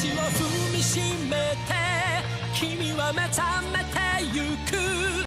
地を踏みしめて君は目覚めて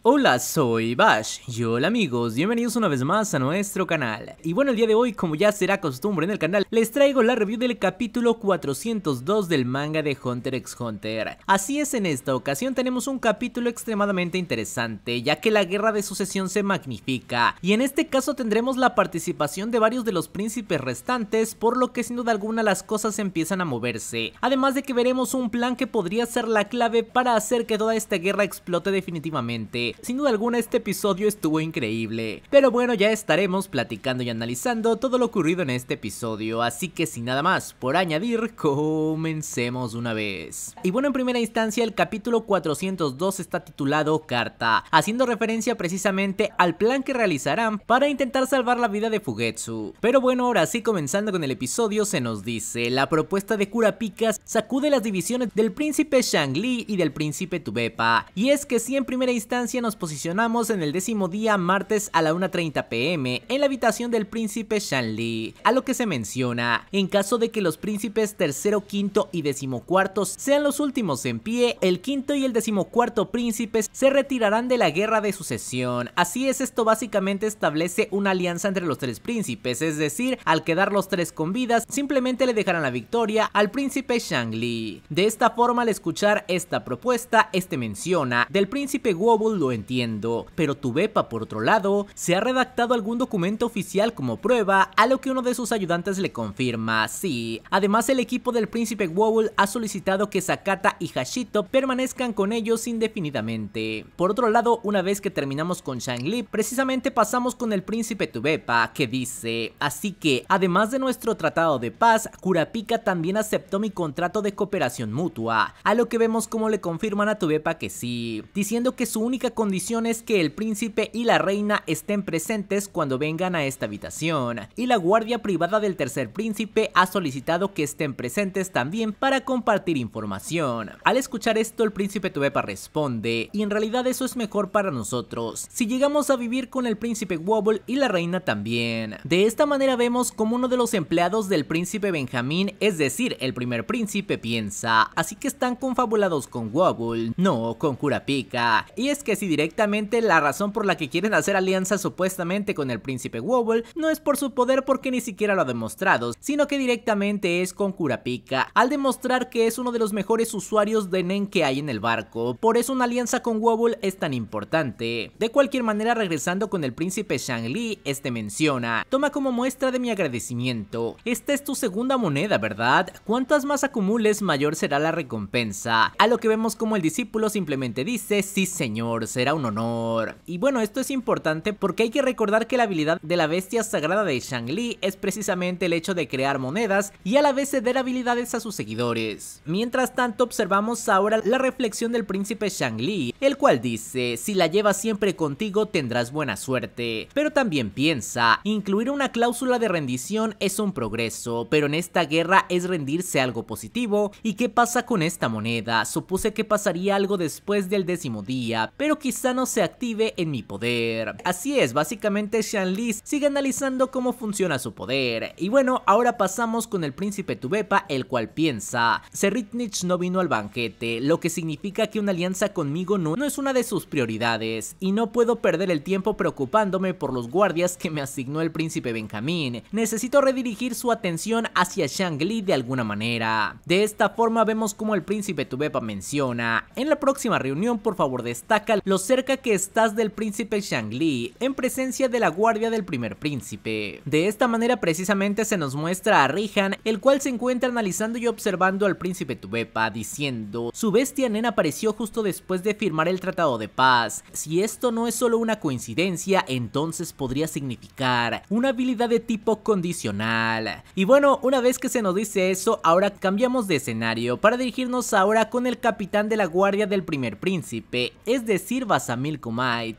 Hola, soy Bash y hola amigos, bienvenidos una vez más a nuestro canal. Y bueno, el día de hoy, como ya será costumbre en el canal, les traigo la review del capítulo 402 del manga de Hunter x Hunter. Así es, en esta ocasión tenemos un capítulo extremadamente interesante, ya que la guerra de sucesión se magnifica, y en este caso tendremos la participación de varios de los príncipes restantes, por lo que sin duda alguna las cosas empiezan a moverse, además de que veremos un plan que podría ser la clave para hacer que toda esta guerra explote definitivamente sin duda alguna este episodio estuvo increíble. Pero bueno, ya estaremos platicando y analizando todo lo ocurrido en este episodio, así que sin nada más por añadir, comencemos una vez. Y bueno, en primera instancia el capítulo 402 está titulado Carta, haciendo referencia precisamente al plan que realizarán para intentar salvar la vida de Fugetsu. Pero bueno, ahora sí comenzando con el episodio se nos dice, la propuesta de Kurapika sacude las divisiones del príncipe Shang-Li y del príncipe Tubepa, y es que si en primera instancia nos posicionamos en el décimo día martes a la 1.30 pm en la habitación del príncipe Shanli, a lo que se menciona, en caso de que los príncipes tercero, quinto y decimocuartos sean los últimos en pie, el quinto y el decimocuarto príncipes se retirarán de la guerra de sucesión, así es esto básicamente establece una alianza entre los tres príncipes, es decir, al quedar los tres con vidas, simplemente le dejarán la victoria al príncipe Shanli, De esta forma al escuchar esta propuesta, este menciona, del príncipe lo entiendo, pero Tubepa por otro lado se ha redactado algún documento oficial como prueba, a lo que uno de sus ayudantes le confirma, sí. Además el equipo del príncipe Wobble ha solicitado que Sakata y Hashito permanezcan con ellos indefinidamente. Por otro lado, una vez que terminamos con Shang-Li, precisamente pasamos con el príncipe Tubepa, que dice, así que, además de nuestro tratado de paz, Kurapika también aceptó mi contrato de cooperación mutua, a lo que vemos como le confirman a Tubepa que sí, diciendo que su única condiciones que el príncipe y la reina estén presentes cuando vengan a esta habitación, y la guardia privada del tercer príncipe ha solicitado que estén presentes también para compartir información. Al escuchar esto el príncipe Tuvepa responde, y en realidad eso es mejor para nosotros, si llegamos a vivir con el príncipe Wobble y la reina también. De esta manera vemos como uno de los empleados del príncipe Benjamín, es decir, el primer príncipe piensa, así que están confabulados con Wobble, no con Curapica, y es que si directamente la razón por la que quieren hacer alianza supuestamente con el príncipe Wobble no es por su poder porque ni siquiera lo ha demostrado, sino que directamente es con Kurapika, al demostrar que es uno de los mejores usuarios de Nen que hay en el barco, por eso una alianza con Wobble es tan importante. De cualquier manera regresando con el príncipe Shang-Li, este menciona, toma como muestra de mi agradecimiento, esta es tu segunda moneda ¿verdad? Cuantas más acumules mayor será la recompensa, a lo que vemos como el discípulo simplemente dice, sí señor, será un honor. Y bueno, esto es importante porque hay que recordar que la habilidad de la bestia sagrada de Shang-Li es precisamente el hecho de crear monedas y a la vez ceder habilidades a sus seguidores. Mientras tanto, observamos ahora la reflexión del príncipe Shang-Li, el cual dice, si la llevas siempre contigo tendrás buena suerte. Pero también piensa, incluir una cláusula de rendición es un progreso, pero en esta guerra es rendirse algo positivo. ¿Y qué pasa con esta moneda? Supuse que pasaría algo después del décimo día, pero quizás no se active en mi poder. Así es, básicamente Shanli sigue analizando cómo funciona su poder. Y bueno, ahora pasamos con el príncipe Tubepa, el cual piensa, Seritnich no vino al banquete, lo que significa que una alianza conmigo no, es una de sus prioridades, y no puedo perder el tiempo preocupándome por los guardias que me asignó el príncipe Benjamín. Necesito redirigir su atención hacia Li de alguna manera. De esta forma vemos como el príncipe Tubepa menciona, en la próxima reunión por favor destaca lo cerca que estás del príncipe Shang-Li en presencia de la guardia del primer príncipe. De esta manera precisamente se nos muestra a Rihan, el cual se encuentra analizando y observando al príncipe Tubepa, diciendo, su bestia nena apareció justo después de firmar el tratado de paz. Si esto no es solo una coincidencia, entonces podría significar una habilidad de tipo condicional. Y bueno, una vez que se nos dice eso, ahora cambiamos de escenario para dirigirnos ahora con el capitán de la guardia del primer príncipe, es decir, Irva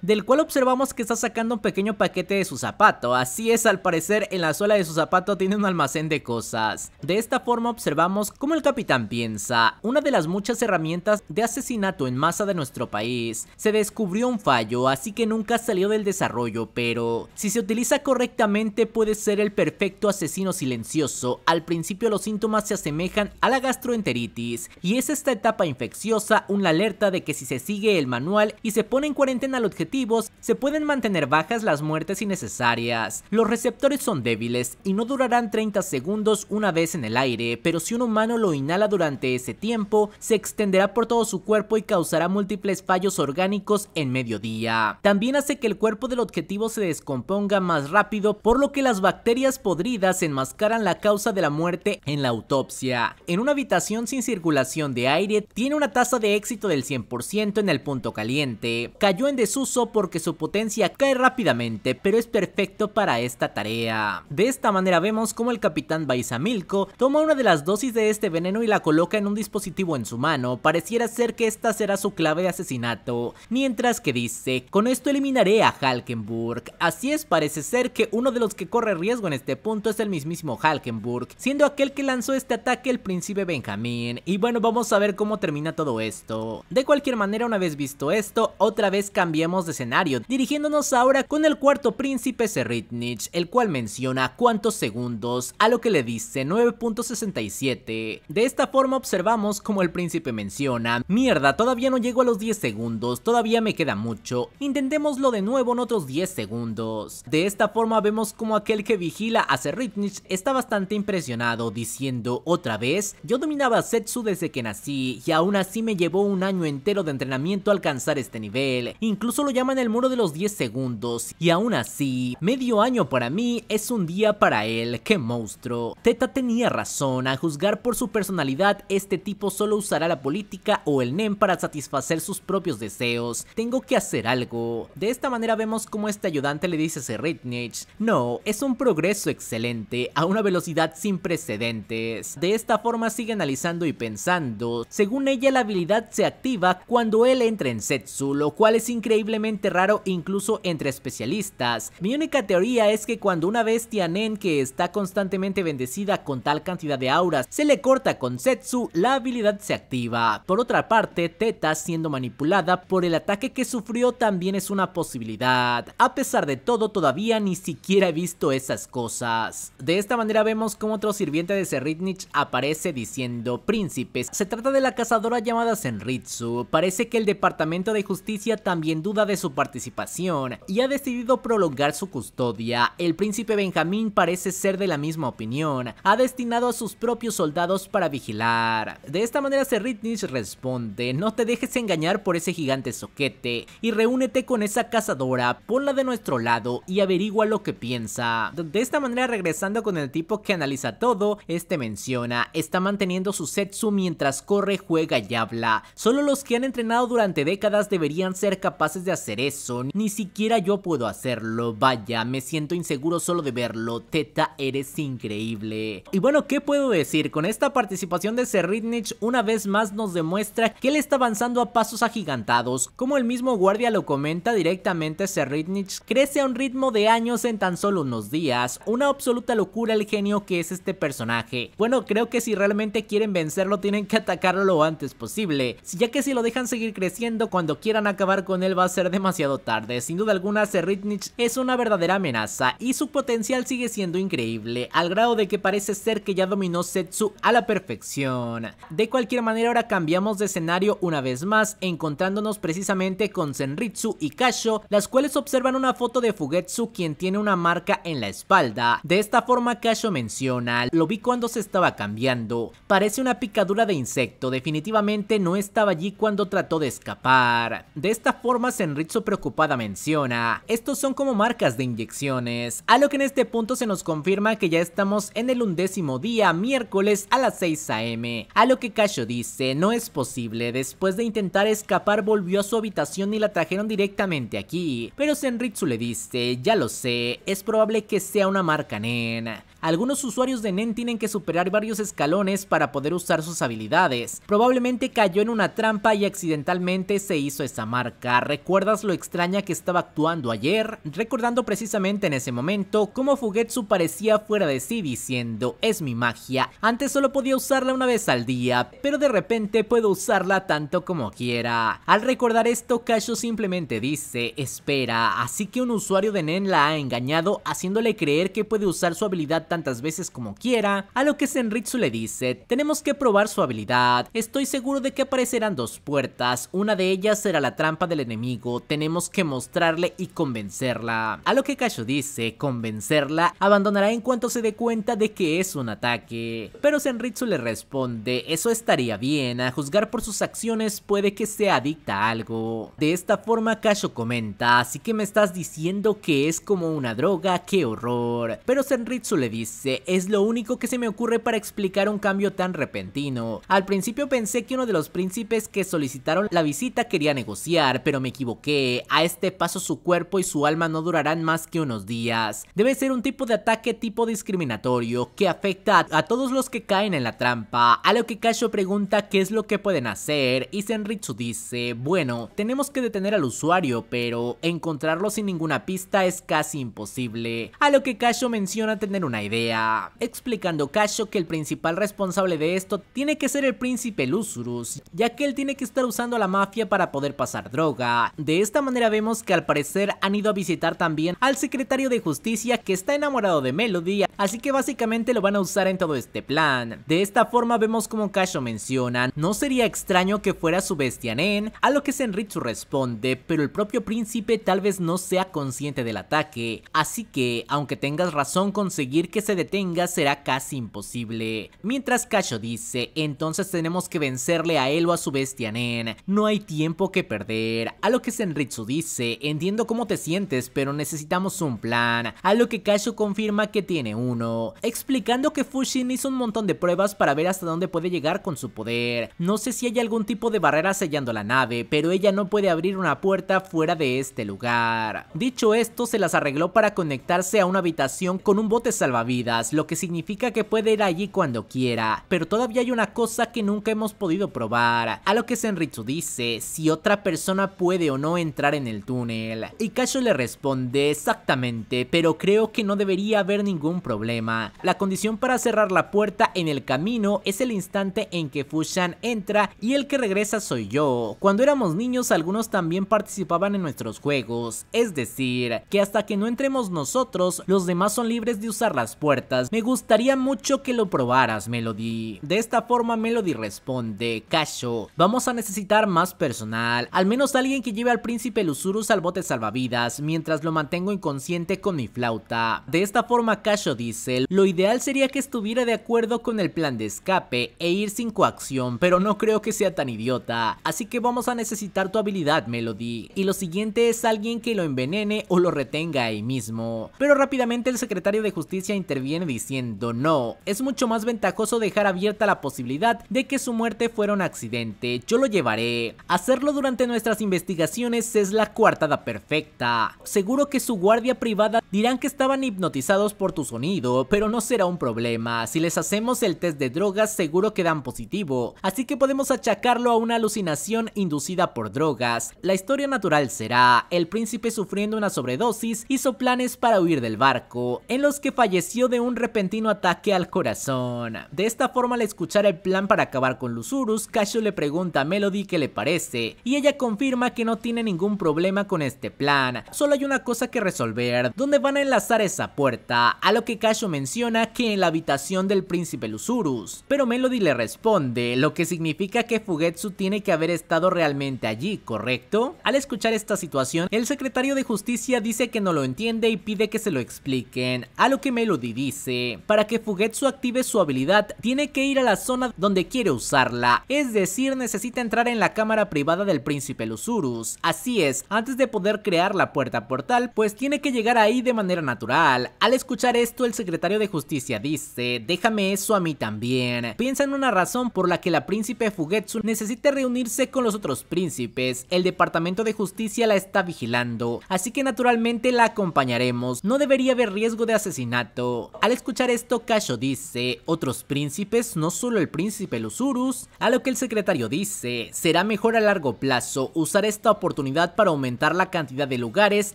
del cual observamos que está sacando un pequeño paquete de su zapato, así es al parecer en la suela de su zapato tiene un almacén de cosas. De esta forma observamos cómo el capitán piensa, una de las muchas herramientas de asesinato en masa de nuestro país. Se descubrió un fallo, así que nunca salió del desarrollo, pero si se utiliza correctamente puede ser el perfecto asesino silencioso. Al principio los síntomas se asemejan a la gastroenteritis y es esta etapa infecciosa una alerta de que si se sigue el manual y se pone en cuarentena al objetivos, se pueden mantener bajas las muertes innecesarias. Los receptores son débiles y no durarán 30 segundos una vez en el aire, pero si un humano lo inhala durante ese tiempo, se extenderá por todo su cuerpo y causará múltiples fallos orgánicos en mediodía. También hace que el cuerpo del objetivo se descomponga más rápido, por lo que las bacterias podridas enmascaran la causa de la muerte en la autopsia. En una habitación sin circulación de aire, tiene una tasa de éxito del 100% en el punto caliente cayó en desuso porque su potencia cae rápidamente, pero es perfecto para esta tarea. De esta manera vemos como el capitán Baisamilco toma una de las dosis de este veneno y la coloca en un dispositivo en su mano, pareciera ser que esta será su clave de asesinato, mientras que dice, con esto eliminaré a Halkenburg. Así es, parece ser que uno de los que corre riesgo en este punto es el mismísimo Halkenburg, siendo aquel que lanzó este ataque el príncipe Benjamín. Y bueno, vamos a ver cómo termina todo esto. De cualquier manera, una vez visto esto, otra vez cambiamos de escenario, dirigiéndonos ahora con el cuarto príncipe Serritnich, el cual menciona cuántos segundos, a lo que le dice 9.67. De esta forma observamos como el príncipe menciona, mierda, todavía no llego a los 10 segundos, todavía me queda mucho, intentémoslo de nuevo en otros 10 segundos. De esta forma vemos como aquel que vigila a Serritnich está bastante impresionado, diciendo otra vez, yo dominaba Setsu desde que nací y aún así me llevó un año entero de entrenamiento alcanzar este nivel, incluso lo llaman el muro de los 10 segundos, y aún así, medio año para mí es un día para él, qué monstruo. Teta tenía razón, a juzgar por su personalidad, este tipo solo usará la política o el NEM para satisfacer sus propios deseos, tengo que hacer algo. De esta manera vemos cómo este ayudante le dice a Serritnich, no, es un progreso excelente, a una velocidad sin precedentes. De esta forma sigue analizando y pensando, según ella la habilidad se activa cuando él entra en Setsu, lo cual es increíblemente raro incluso entre especialistas. Mi única teoría es que cuando una bestia Nen que está constantemente bendecida con tal cantidad de auras se le corta con Setsu, la habilidad se activa. Por otra parte, Teta siendo manipulada por el ataque que sufrió también es una posibilidad. A pesar de todo, todavía ni siquiera he visto esas cosas. De esta manera vemos como otro sirviente de Seritnich aparece diciendo, príncipes, se trata de la cazadora llamada Senritsu. Parece que el departamento de justicia también duda de su participación y ha decidido prolongar su custodia. El príncipe Benjamín parece ser de la misma opinión, ha destinado a sus propios soldados para vigilar. De esta manera Serritnis responde, no te dejes engañar por ese gigante soquete y reúnete con esa cazadora, ponla de nuestro lado y averigua lo que piensa. De esta manera regresando con el tipo que analiza todo, este menciona, está manteniendo su setsu mientras corre, juega y habla. Solo los que han entrenado durante décadas de deberían ser capaces de hacer eso, ni siquiera yo puedo hacerlo, vaya, me siento inseguro solo de verlo, Teta, eres increíble. Y bueno, ¿qué puedo decir? Con esta participación de Serritnich una vez más nos demuestra que él está avanzando a pasos agigantados, como el mismo guardia lo comenta directamente Serritnich crece a un ritmo de años en tan solo unos días, una absoluta locura el genio que es este personaje. Bueno, creo que si realmente quieren vencerlo tienen que atacarlo lo antes posible, ya que si lo dejan seguir creciendo cuando quieran quieran acabar con él va a ser demasiado tarde. Sin duda alguna, Serritnich es una verdadera amenaza y su potencial sigue siendo increíble, al grado de que parece ser que ya dominó Setsu a la perfección. De cualquier manera, ahora cambiamos de escenario una vez más, encontrándonos precisamente con Senritsu y Kasho, las cuales observan una foto de Fugetsu quien tiene una marca en la espalda. De esta forma Kasho menciona, lo vi cuando se estaba cambiando, parece una picadura de insecto, definitivamente no estaba allí cuando trató de escapar. De esta forma, Senritsu preocupada menciona, estos son como marcas de inyecciones, a lo que en este punto se nos confirma que ya estamos en el undécimo día, miércoles a las 6 am, a lo que Kasho dice, no es posible, después de intentar escapar volvió a su habitación y la trajeron directamente aquí, pero Senritsu le dice, ya lo sé, es probable que sea una marca nena" algunos usuarios de Nen tienen que superar varios escalones para poder usar sus habilidades. Probablemente cayó en una trampa y accidentalmente se hizo esa marca. ¿Recuerdas lo extraña que estaba actuando ayer? Recordando precisamente en ese momento cómo Fugetsu parecía fuera de sí diciendo, es mi magia. Antes solo podía usarla una vez al día, pero de repente puedo usarla tanto como quiera. Al recordar esto, Casho simplemente dice, espera, así que un usuario de Nen la ha engañado haciéndole creer que puede usar su habilidad tantas veces como quiera, a lo que Senritsu le dice, tenemos que probar su habilidad, estoy seguro de que aparecerán dos puertas, una de ellas será la trampa del enemigo, tenemos que mostrarle y convencerla. A lo que Kasho dice, convencerla, abandonará en cuanto se dé cuenta de que es un ataque. Pero Senritsu le responde, eso estaría bien, a juzgar por sus acciones puede que sea adicta a algo. De esta forma Kasho comenta, así que me estás diciendo que es como una droga, qué horror. Pero Senritsu le dice, es lo único que se me ocurre para explicar un cambio tan repentino. Al principio pensé que uno de los príncipes que solicitaron la visita quería negociar, pero me equivoqué. A este paso su cuerpo y su alma no durarán más que unos días. Debe ser un tipo de ataque tipo discriminatorio que afecta a todos los que caen en la trampa. A lo que Kasho pregunta qué es lo que pueden hacer y Senritsu dice, bueno, tenemos que detener al usuario, pero encontrarlo sin ninguna pista es casi imposible. A lo que Casho menciona tener una idea idea, explicando Casho que el principal responsable de esto tiene que ser el príncipe Lusurus, ya que él tiene que estar usando a la mafia para poder pasar droga. De esta manera vemos que al parecer han ido a visitar también al secretario de justicia que está enamorado de Melody, así que básicamente lo van a usar en todo este plan. De esta forma vemos como Casho menciona, no sería extraño que fuera su bestia Nen, a lo que Senritsu responde, pero el propio príncipe tal vez no sea consciente del ataque, así que aunque tengas razón conseguir que se detenga será casi imposible. Mientras Kasho dice, entonces tenemos que vencerle a él o a su bestia Nen. No hay tiempo que perder. A lo que Senritsu dice, entiendo cómo te sientes, pero necesitamos un plan. A lo que Casho confirma que tiene uno. Explicando que Fushin hizo un montón de pruebas para ver hasta dónde puede llegar con su poder. No sé si hay algún tipo de barrera sellando la nave, pero ella no puede abrir una puerta fuera de este lugar. Dicho esto, se las arregló para conectarse a una habitación con un bote salvador vidas, lo que significa que puede ir allí cuando quiera, pero todavía hay una cosa que nunca hemos podido probar, a lo que Senritsu dice si otra persona puede o no entrar en el túnel, y Casho le responde exactamente, pero creo que no debería haber ningún problema, la condición para cerrar la puerta en el camino es el instante en que Fushan entra y el que regresa soy yo, cuando éramos niños algunos también participaban en nuestros juegos, es decir, que hasta que no entremos nosotros, los demás son libres de usar las puertas. Me gustaría mucho que lo probaras, Melody. De esta forma, Melody responde, Casho, vamos a necesitar más personal, al menos alguien que lleve al príncipe Lusurus al bote salvavidas, mientras lo mantengo inconsciente con mi flauta. De esta forma, Casho dice, lo ideal sería que estuviera de acuerdo con el plan de escape e ir sin coacción, pero no creo que sea tan idiota, así que vamos a necesitar tu habilidad, Melody. Y lo siguiente es alguien que lo envenene o lo retenga ahí mismo. Pero rápidamente el secretario de justicia interviene diciendo no, es mucho más ventajoso dejar abierta la posibilidad de que su muerte fuera un accidente, yo lo llevaré. Hacerlo durante nuestras investigaciones es la coartada perfecta. Seguro que su guardia privada dirán que estaban hipnotizados por tu sonido, pero no será un problema. Si les hacemos el test de drogas seguro que dan positivo, así que podemos achacarlo a una alucinación inducida por drogas. La historia natural será el príncipe sufriendo una sobredosis hizo planes para huir del barco, en los que falleció de un repentino ataque al corazón. De esta forma al escuchar el plan para acabar con Lusurus, Casio le pregunta a Melody qué le parece y ella confirma que no tiene ningún problema con este plan, solo hay una cosa que resolver, ¿dónde van a enlazar esa puerta? A lo que Casio menciona que en la habitación del príncipe Lusurus, pero Melody le responde, lo que significa que Fugetsu tiene que haber estado realmente allí, ¿correcto? Al escuchar esta situación, el secretario de justicia dice que no lo entiende y pide que se lo expliquen, a lo que Melody y dice, para que Fugetsu active su habilidad, tiene que ir a la zona donde quiere usarla, es decir, necesita entrar en la cámara privada del príncipe Lusurus. Así es, antes de poder crear la puerta portal, pues tiene que llegar ahí de manera natural. Al escuchar esto, el secretario de justicia dice, déjame eso a mí también. Piensa en una razón por la que la príncipe Fugetsu Necesite reunirse con los otros príncipes, el departamento de justicia la está vigilando, así que naturalmente la acompañaremos, no debería haber riesgo de asesinato al escuchar esto, Casho dice, otros príncipes, no solo el príncipe Lusurus, a lo que el secretario dice, será mejor a largo plazo usar esta oportunidad para aumentar la cantidad de lugares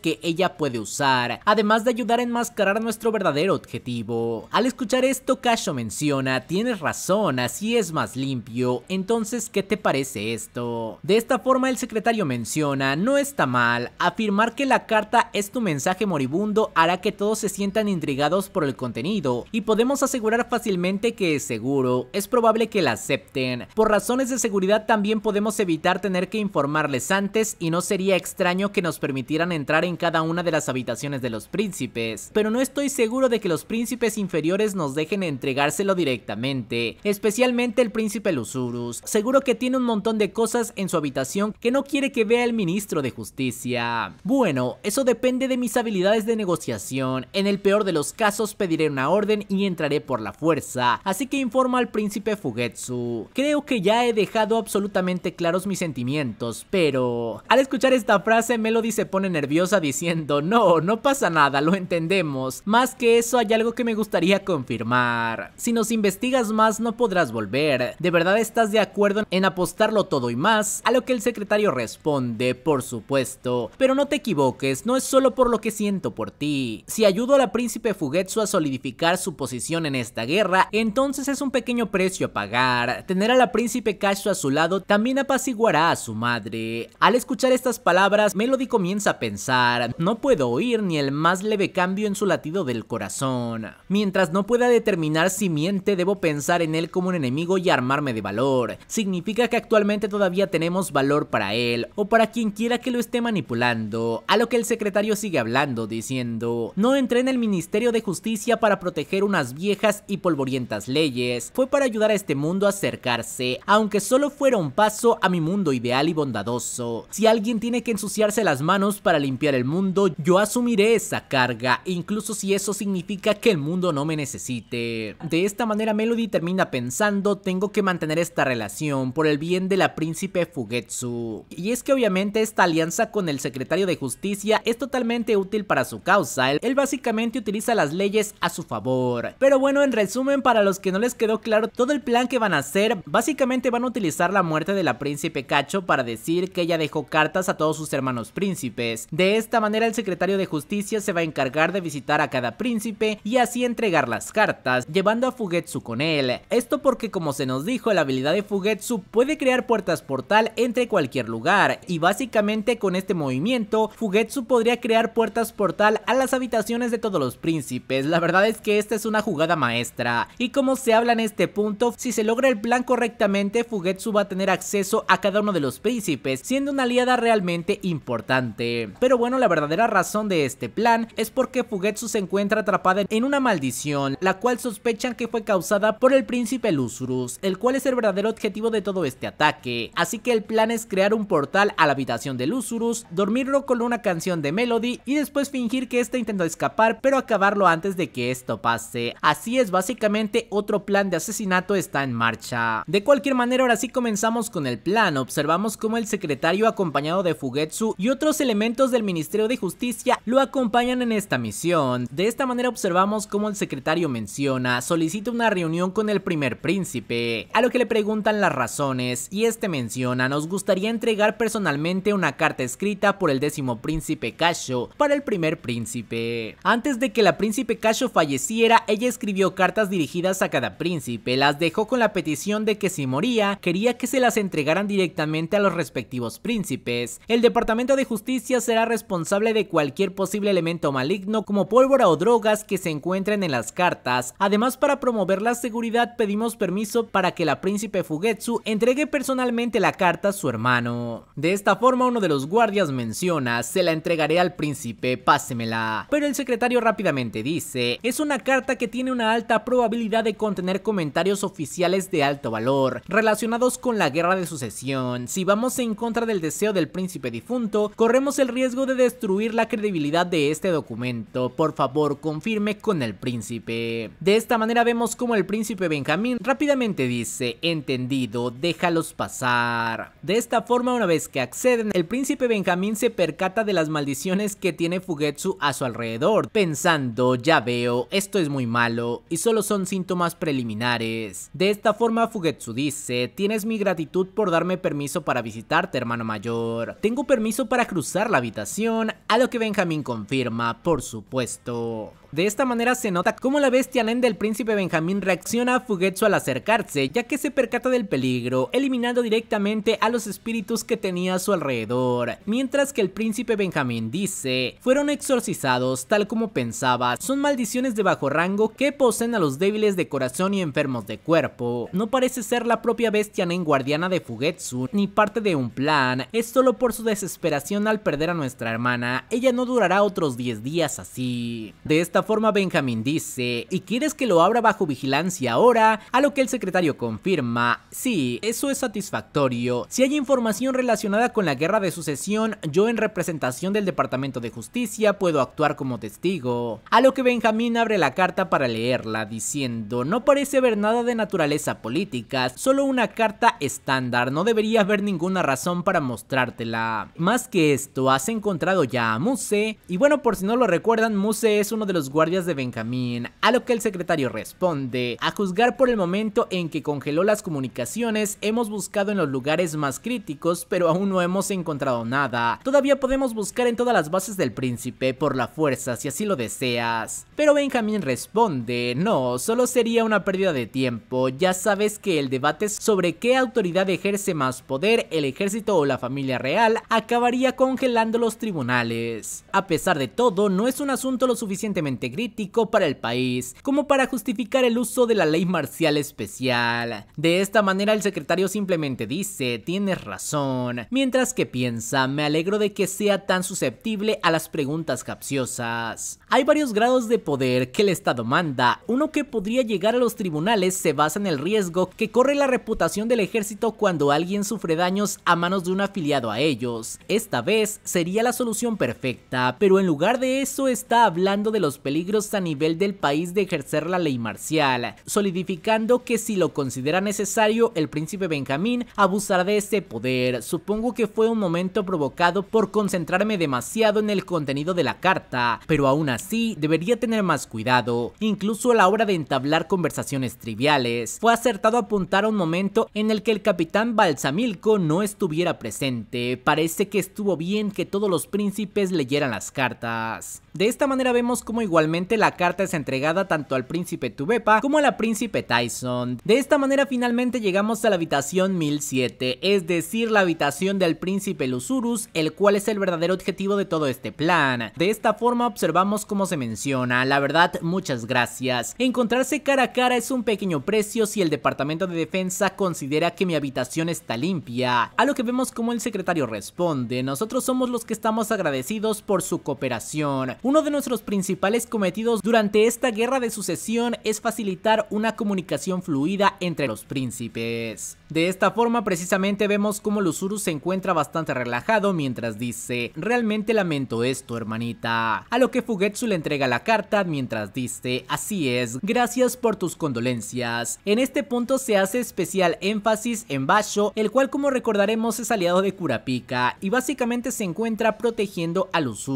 que ella puede usar, además de ayudar a enmascarar nuestro verdadero objetivo. Al escuchar esto, Casho menciona, tienes razón, así es más limpio, entonces, ¿qué te parece esto? De esta forma, el secretario menciona, no está mal, afirmar que la carta es tu mensaje moribundo hará que todos se sientan intrigados por el contenido y podemos asegurar fácilmente que es seguro, es probable que la acepten. Por razones de seguridad también podemos evitar tener que informarles antes y no sería extraño que nos permitieran entrar en cada una de las habitaciones de los príncipes, pero no estoy seguro de que los príncipes inferiores nos dejen entregárselo directamente, especialmente el príncipe Lusurus, seguro que tiene un montón de cosas en su habitación que no quiere que vea el ministro de justicia. Bueno, eso depende de mis habilidades de negociación, en el peor de los casos pediré una orden y entraré por la fuerza, así que informa al príncipe Fugetsu. Creo que ya he dejado absolutamente claros mis sentimientos, pero... Al escuchar esta frase, Melody se pone nerviosa diciendo, no, no pasa nada, lo entendemos. Más que eso, hay algo que me gustaría confirmar. Si nos investigas más, no podrás volver. ¿De verdad estás de acuerdo en apostarlo todo y más? A lo que el secretario responde, por supuesto. Pero no te equivoques, no es solo por lo que siento por ti. Si ayudo a la príncipe Fugetsu a solidificar su posición en esta guerra, entonces es un pequeño precio a pagar. Tener a la príncipe Casio a su lado también apaciguará a su madre. Al escuchar estas palabras, Melody comienza a pensar, no puedo oír ni el más leve cambio en su latido del corazón. Mientras no pueda determinar si miente, debo pensar en él como un enemigo y armarme de valor. Significa que actualmente todavía tenemos valor para él, o para quien quiera que lo esté manipulando. A lo que el secretario sigue hablando, diciendo, no entré en el Ministerio de Justicia para proteger unas viejas y polvorientas leyes. Fue para ayudar a este mundo a acercarse, aunque solo fuera un paso a mi mundo ideal y bondadoso. Si alguien tiene que ensuciarse las manos para limpiar el mundo, yo asumiré esa carga, incluso si eso significa que el mundo no me necesite. De esta manera Melody termina pensando, tengo que mantener esta relación por el bien de la príncipe Fugetsu. Y es que obviamente esta alianza con el secretario de justicia es totalmente útil para su causa, él básicamente utiliza las leyes a su favor. Pero bueno, en resumen, para los que no les quedó claro todo el plan que van a hacer, básicamente van a utilizar la muerte de la príncipe Cacho para decir que ella dejó cartas a todos sus hermanos príncipes. De esta manera el secretario de justicia se va a encargar de visitar a cada príncipe y así entregar las cartas, llevando a Fugetsu con él. Esto porque como se nos dijo, la habilidad de Fugetsu puede crear puertas portal entre cualquier lugar y básicamente con este movimiento, Fugetsu podría crear puertas portal a las habitaciones de todos los príncipes, pues, la verdad es que esta es una jugada maestra. Y como se habla en este punto, si se logra el plan correctamente, Fugetsu va a tener acceso a cada uno de los príncipes, siendo una aliada realmente importante. Pero bueno, la verdadera razón de este plan es porque Fugetsu se encuentra atrapada en una maldición, la cual sospechan que fue causada por el príncipe Lusurus, el cual es el verdadero objetivo de todo este ataque. Así que el plan es crear un portal a la habitación de Lusurus, dormirlo con una canción de Melody y después fingir que este intentó escapar, pero acabarlo antes de que esto pase. Así es, básicamente otro plan de asesinato está en marcha. De cualquier manera, ahora sí comenzamos con el plan. Observamos cómo el secretario acompañado de Fugetsu y otros elementos del Ministerio de Justicia lo acompañan en esta misión. De esta manera observamos cómo el secretario menciona, solicita una reunión con el primer príncipe, a lo que le preguntan las razones y este menciona, nos gustaría entregar personalmente una carta escrita por el décimo príncipe Kasho para el primer príncipe. Antes de que la príncipe falleciera, ella escribió cartas dirigidas a cada príncipe, las dejó con la petición de que si moría, quería que se las entregaran directamente a los respectivos príncipes. El Departamento de Justicia será responsable de cualquier posible elemento maligno como pólvora o drogas que se encuentren en las cartas. Además, para promover la seguridad pedimos permiso para que la príncipe Fugetsu entregue personalmente la carta a su hermano. De esta forma, uno de los guardias menciona, se la entregaré al príncipe, pásemela. Pero el secretario rápidamente dice, es una carta que tiene una alta probabilidad de contener comentarios oficiales de alto valor, relacionados con la guerra de sucesión. Si vamos en contra del deseo del príncipe difunto, corremos el riesgo de destruir la credibilidad de este documento. Por favor, confirme con el príncipe. De esta manera vemos como el príncipe Benjamín rápidamente dice, entendido, déjalos pasar. De esta forma, una vez que acceden, el príncipe Benjamín se percata de las maldiciones que tiene Fugetsu a su alrededor, pensando, ya veo, esto es muy malo y solo son síntomas preliminares. De esta forma Fugetsu dice, tienes mi gratitud por darme permiso para visitarte hermano mayor. Tengo permiso para cruzar la habitación, a lo que Benjamin confirma, por supuesto. De esta manera se nota cómo la bestia Nen del príncipe Benjamín reacciona a Fugetsu al acercarse, ya que se percata del peligro, eliminando directamente a los espíritus que tenía a su alrededor. Mientras que el príncipe Benjamín dice, fueron exorcizados tal como pensaba, son maldiciones de bajo rango que poseen a los débiles de corazón y enfermos de cuerpo. No parece ser la propia bestia Nen guardiana de Fugetsu, ni parte de un plan, es solo por su desesperación al perder a nuestra hermana, ella no durará otros 10 días así. De esta forma Benjamin dice, ¿y quieres que lo abra bajo vigilancia ahora? A lo que el secretario confirma, sí, eso es satisfactorio. Si hay información relacionada con la guerra de sucesión, yo en representación del Departamento de Justicia puedo actuar como testigo. A lo que Benjamin abre la carta para leerla, diciendo, no parece haber nada de naturaleza política, solo una carta estándar, no debería haber ninguna razón para mostrártela. Más que esto, has encontrado ya a Muse, y bueno, por si no lo recuerdan, Muse es uno de los guardias de Benjamín, a lo que el secretario responde, a juzgar por el momento en que congeló las comunicaciones, hemos buscado en los lugares más críticos, pero aún no hemos encontrado nada. Todavía podemos buscar en todas las bases del príncipe por la fuerza si así lo deseas. Pero Benjamín responde, no, solo sería una pérdida de tiempo, ya sabes que el debate sobre qué autoridad ejerce más poder, el ejército o la familia real, acabaría congelando los tribunales. A pesar de todo, no es un asunto lo suficientemente crítico para el país, como para justificar el uso de la ley marcial especial. De esta manera el secretario simplemente dice, tienes razón, mientras que piensa, me alegro de que sea tan susceptible a las preguntas capciosas. Hay varios grados de poder que el Estado manda. Uno que podría llegar a los tribunales se basa en el riesgo que corre la reputación del ejército cuando alguien sufre daños a manos de un afiliado a ellos. Esta vez sería la solución perfecta, pero en lugar de eso está hablando de los peligros a nivel del país de ejercer la ley marcial, solidificando que si lo considera necesario el príncipe Benjamín abusará de ese poder. Supongo que fue un momento provocado por concentrarme demasiado en el contenido de la carta, pero aún así así, debería tener más cuidado, incluso a la hora de entablar conversaciones triviales. Fue acertado apuntar a un momento en el que el capitán Balsamilco no estuviera presente, parece que estuvo bien que todos los príncipes leyeran las cartas. De esta manera vemos como igualmente la carta es entregada tanto al príncipe Tubepa como a la príncipe Tyson. De esta manera finalmente llegamos a la habitación 1007, es decir la habitación del príncipe Lusurus, el cual es el verdadero objetivo de todo este plan. De esta forma observamos como se menciona. La verdad, muchas gracias. Encontrarse cara a cara es un pequeño precio si el Departamento de Defensa considera que mi habitación está limpia. A lo que vemos como el secretario responde, nosotros somos los que estamos agradecidos por su cooperación. Uno de nuestros principales cometidos durante esta guerra de sucesión es facilitar una comunicación fluida entre los príncipes. De esta forma precisamente vemos como Lusuru se encuentra bastante relajado mientras dice, realmente lamento esto hermanita. A lo que Fuguet le entrega la carta mientras dice, así es, gracias por tus condolencias. En este punto se hace especial énfasis en Basho, el cual como recordaremos es aliado de Kurapika y básicamente se encuentra protegiendo a los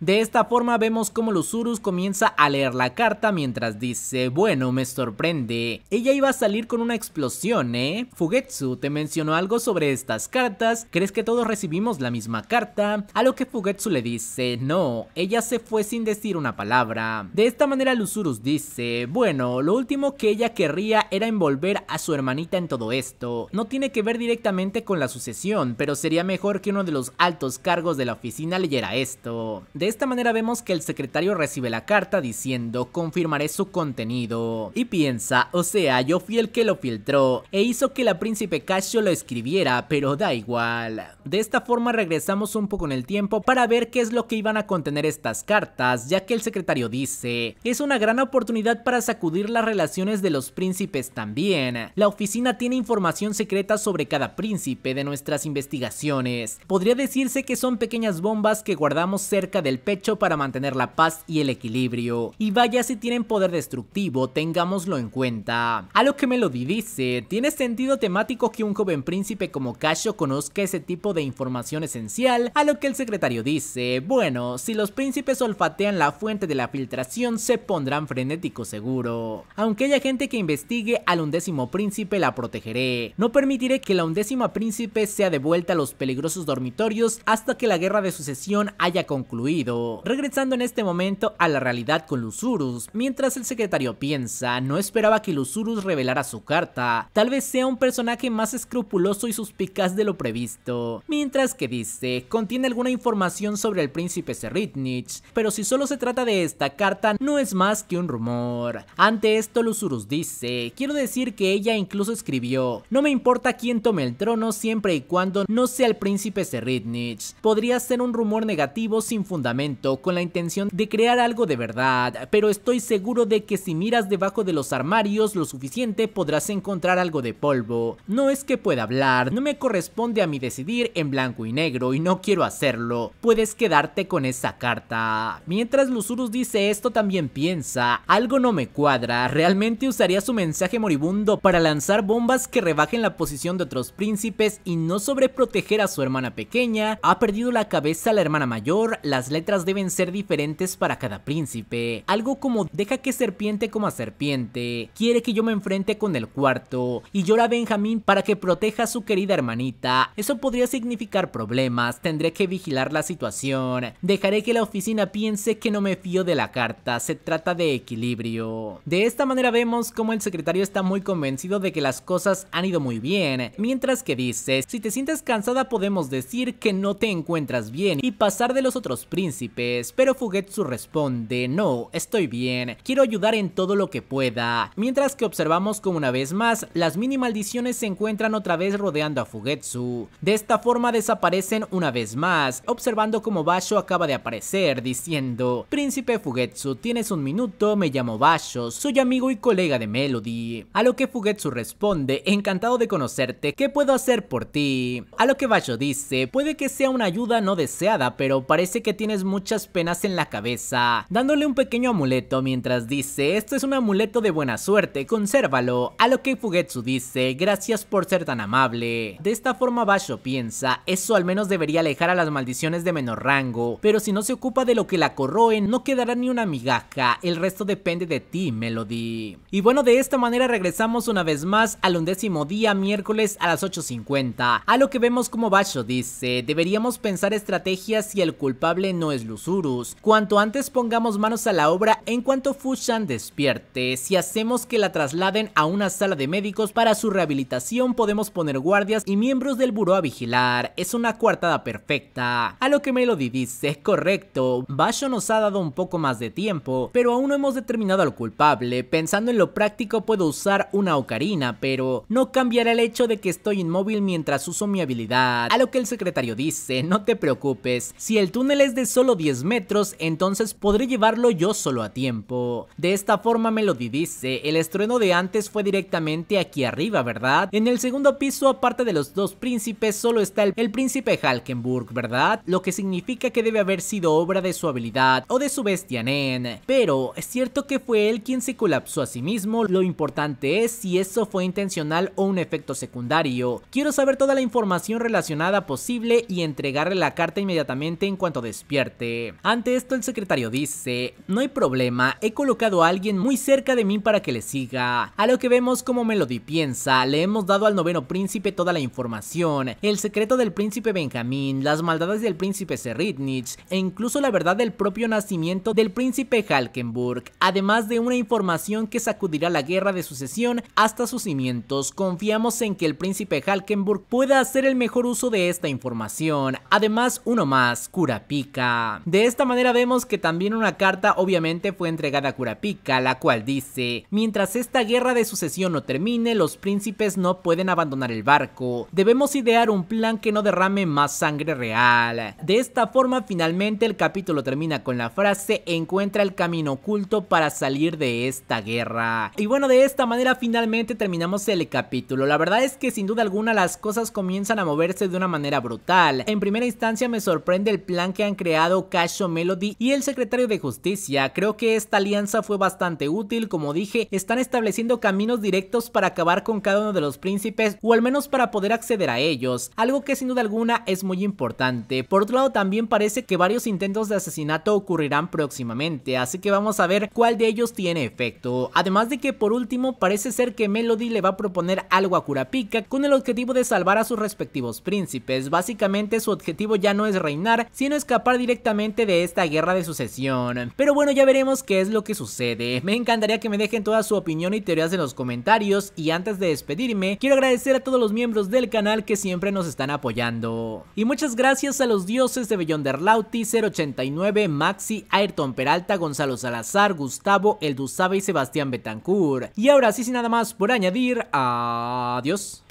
De esta forma vemos como los comienza a leer la carta mientras dice, bueno, me sorprende, ella iba a salir con una explosión, ¿eh? Fugetsu te mencionó algo sobre estas cartas, ¿crees que todos recibimos la misma carta? A lo que Fugetsu le dice, no, ella se fue sin decir una palabra. De esta manera Lusurus dice, bueno, lo último que ella querría era envolver a su hermanita en todo esto. No tiene que ver directamente con la sucesión, pero sería mejor que uno de los altos cargos de la oficina leyera esto. De esta manera vemos que el secretario recibe la carta diciendo, confirmaré su contenido. Y piensa, o sea, yo fui el que lo filtró e hizo que la príncipe Casio lo escribiera, pero da igual. De esta forma regresamos un poco en el tiempo para ver qué es lo que iban a contener estas cartas ya que el secretario dice, es una gran oportunidad para sacudir las relaciones de los príncipes también. La oficina tiene información secreta sobre cada príncipe de nuestras investigaciones. Podría decirse que son pequeñas bombas que guardamos cerca del pecho para mantener la paz y el equilibrio. Y vaya si tienen poder destructivo, tengámoslo en cuenta. A lo que Melody dice, tiene sentido temático que un joven príncipe como Casio conozca ese tipo de información esencial, a lo que el secretario dice, bueno, si los príncipes olfatean la fuente de la filtración se pondrán frenético seguro. Aunque haya gente que investigue al undécimo príncipe la protegeré. No permitiré que la undécima príncipe sea devuelta a los peligrosos dormitorios hasta que la guerra de sucesión haya concluido. Regresando en este momento a la realidad con Lusurus, mientras el secretario piensa, no esperaba que Lusurus revelara su carta. Tal vez sea un personaje más escrupuloso y suspicaz de lo previsto. Mientras que dice, contiene alguna información sobre el príncipe Serritnich, pero si solo no se trata de esta carta no es más que un rumor. Ante esto Lusurus dice, quiero decir que ella incluso escribió, no me importa quién tome el trono siempre y cuando no sea el príncipe Seridnich. Podría ser un rumor negativo sin fundamento, con la intención de crear algo de verdad, pero estoy seguro de que si miras debajo de los armarios lo suficiente podrás encontrar algo de polvo. No es que pueda hablar, no me corresponde a mí decidir en blanco y negro y no quiero hacerlo. Puedes quedarte con esa carta. Mientras Mientras Luzurus dice esto también piensa, algo no me cuadra, realmente usaría su mensaje moribundo para lanzar bombas que rebajen la posición de otros príncipes y no sobreproteger a su hermana pequeña, ha perdido la cabeza la hermana mayor, las letras deben ser diferentes para cada príncipe, algo como deja que serpiente como a serpiente, quiere que yo me enfrente con el cuarto y llora a Benjamín para que proteja a su querida hermanita, eso podría significar problemas, tendré que vigilar la situación, dejaré que la oficina piense que no me fío de la carta, se trata de equilibrio. De esta manera vemos como el secretario está muy convencido de que las cosas han ido muy bien, mientras que dice, si te sientes cansada podemos decir que no te encuentras bien y pasar de los otros príncipes, pero Fugetsu responde, no, estoy bien, quiero ayudar en todo lo que pueda, mientras que observamos como una vez más, las mini maldiciones se encuentran otra vez rodeando a Fugetsu, de esta forma desaparecen una vez más, observando como Basho acaba de aparecer, diciendo Príncipe Fugetsu, tienes un minuto, me llamo Basho, soy amigo y colega de Melody. A lo que Fugetsu responde, encantado de conocerte, ¿qué puedo hacer por ti? A lo que Basho dice, puede que sea una ayuda no deseada, pero parece que tienes muchas penas en la cabeza, dándole un pequeño amuleto mientras dice, esto es un amuleto de buena suerte, consérvalo. A lo que Fugetsu dice, gracias por ser tan amable. De esta forma Basho piensa, eso al menos debería alejar a las maldiciones de menor rango, pero si no se ocupa de lo que la corrupción, Roen no quedará ni una migaja, el resto depende de ti, Melody. Y bueno, de esta manera regresamos una vez más al undécimo día, miércoles a las 8.50, a lo que vemos como Basho dice, deberíamos pensar estrategias si el culpable no es Lusurus, cuanto antes pongamos manos a la obra en cuanto Fushan despierte, si hacemos que la trasladen a una sala de médicos para su rehabilitación podemos poner guardias y miembros del buró a vigilar, es una coartada perfecta, a lo que Melody dice, es correcto, Basho no ha dado un poco más de tiempo, pero aún no hemos determinado al culpable. Pensando en lo práctico puedo usar una ocarina, pero no cambiará el hecho de que estoy inmóvil mientras uso mi habilidad. A lo que el secretario dice, no te preocupes, si el túnel es de solo 10 metros, entonces podré llevarlo yo solo a tiempo. De esta forma Melody dice, el estruendo de antes fue directamente aquí arriba, ¿verdad? En el segundo piso, aparte de los dos príncipes, solo está el príncipe Halkenburg, ¿verdad? Lo que significa que debe haber sido obra de su habilidad o de su bestia Nen, pero es cierto que fue él quien se colapsó a sí mismo, lo importante es si eso fue intencional o un efecto secundario. Quiero saber toda la información relacionada posible y entregarle la carta inmediatamente en cuanto despierte. Ante esto el secretario dice, no hay problema, he colocado a alguien muy cerca de mí para que le siga. A lo que vemos como Melody piensa, le hemos dado al noveno príncipe toda la información, el secreto del príncipe Benjamín, las maldades del príncipe Serritnich e incluso la verdad del propio nacimiento del príncipe Halkenburg, además de una información que sacudirá la guerra de sucesión hasta sus cimientos. Confiamos en que el príncipe Halkenburg pueda hacer el mejor uso de esta información. Además, uno más, Kurapika. De esta manera vemos que también una carta obviamente fue entregada a Kurapika, la cual dice, mientras esta guerra de sucesión no termine, los príncipes no pueden abandonar el barco. Debemos idear un plan que no derrame más sangre real. De esta forma, finalmente el capítulo termina con con la frase encuentra el camino oculto para salir de esta guerra. Y bueno, de esta manera finalmente terminamos el capítulo. La verdad es que sin duda alguna las cosas comienzan a moverse de una manera brutal. En primera instancia me sorprende el plan que han creado Casho Melody y el secretario de justicia. Creo que esta alianza fue bastante útil, como dije, están estableciendo caminos directos para acabar con cada uno de los príncipes o al menos para poder acceder a ellos, algo que sin duda alguna es muy importante. Por otro lado también parece que varios intentos de asesinato ocurrirán próximamente, así que vamos a ver cuál de ellos tiene efecto. Además de que por último parece ser que Melody le va a proponer algo a Kurapika con el objetivo de salvar a sus respectivos príncipes, básicamente su objetivo ya no es reinar, sino escapar directamente de esta guerra de sucesión. Pero bueno, ya veremos qué es lo que sucede. Me encantaría que me dejen toda su opinión y teorías en los comentarios y antes de despedirme, quiero agradecer a todos los miembros del canal que siempre nos están apoyando. Y muchas gracias a los dioses de Beyonderlauti 089, más Maxi, Ayrton Peralta, Gonzalo Salazar, Gustavo Elduzabe y Sebastián Betancourt. Y ahora sí, sin nada más por añadir, adiós.